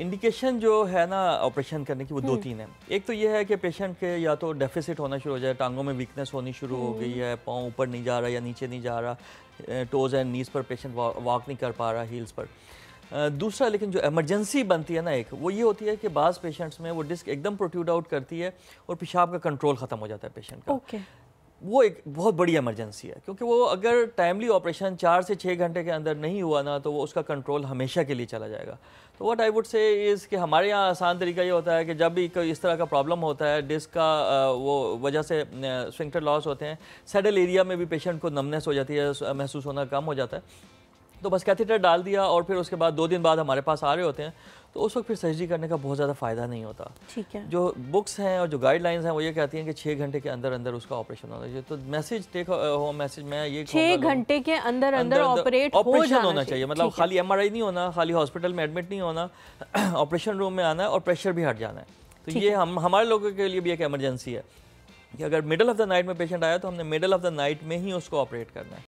Indication जो है ना ऑपरेशन करने की वो दो हम्म। तीन है एक तो ये है कि पेशेंट के या तो डेफिसिट होना शुरू हो जाए टांगों में वीकनेस होनी शुरू हो गई हम्म। है पाँव ऊपर नहीं जा रहा या नीचे नहीं जा रहा टोज़ एंड नीज़ पर पेशेंट वॉक नहीं कर पा रहा हील्स पर दूसरा लेकिन जो एमरजेंसी बनती है ना एक वो ये होती है कि बाज़ पेशेंट्स में वो डिस्क एकदम प्रोट्यूड आउट करती है और पेशाब का कंट्रोल ख़त्म हो जाता है पेशेंट का okay. वो एक बहुत बड़ी इमरजेंसी है क्योंकि वो अगर टाइमली ऑपरेशन चार से छः घंटे के अंदर नहीं हुआ ना तो वो उसका कंट्रोल हमेशा के लिए चला जाएगा तो what I would say is कि हमारे यहाँ आसान तरीका ये होता है कि जब भी कोई इस तरह का प्रॉब्लम होता है डिस्क का वो वजह से स्विंक्टर लॉस होते हैं सेडल एरिया में भी पेशेंट को नमनेस हो जाती है महसूस होना कम हो जाता है तो बस कैथेटर डाल दिया और फिर उसके बाद दो दिन बाद हमारे पास आ रहे होते हैं तो उस वक्त फिर सर्जरी करने का बहुत ज़्यादा फ़ायदा नहीं होता ठीक है जो बुक्स हैं और जो गाइडलाइंस हैं वो ये कहती हैं कि छः घंटे के अंदर अंदर उसका ऑपरेशन होना चाहिए तो मैसेज टेक हो मैसेज मैं ये छः घंटे के अंदर अंदर ऑपरेट ऑपरेशन होना चाहिए मतलब खाली एम नहीं होना खाली हॉस्पिटल में एडमिट नहीं होना ऑपरेशन रूम में आना है और प्रेशर भी हट जाना है तो ये हम हमारे लोगों के लिए भी एक एमरजेंसी है कि अगर मिडल ऑफ़ द नाइट में पेशेंट आया तो हमने मिडल ऑफ़ द नाइट में ही उसको ऑपरेट करना है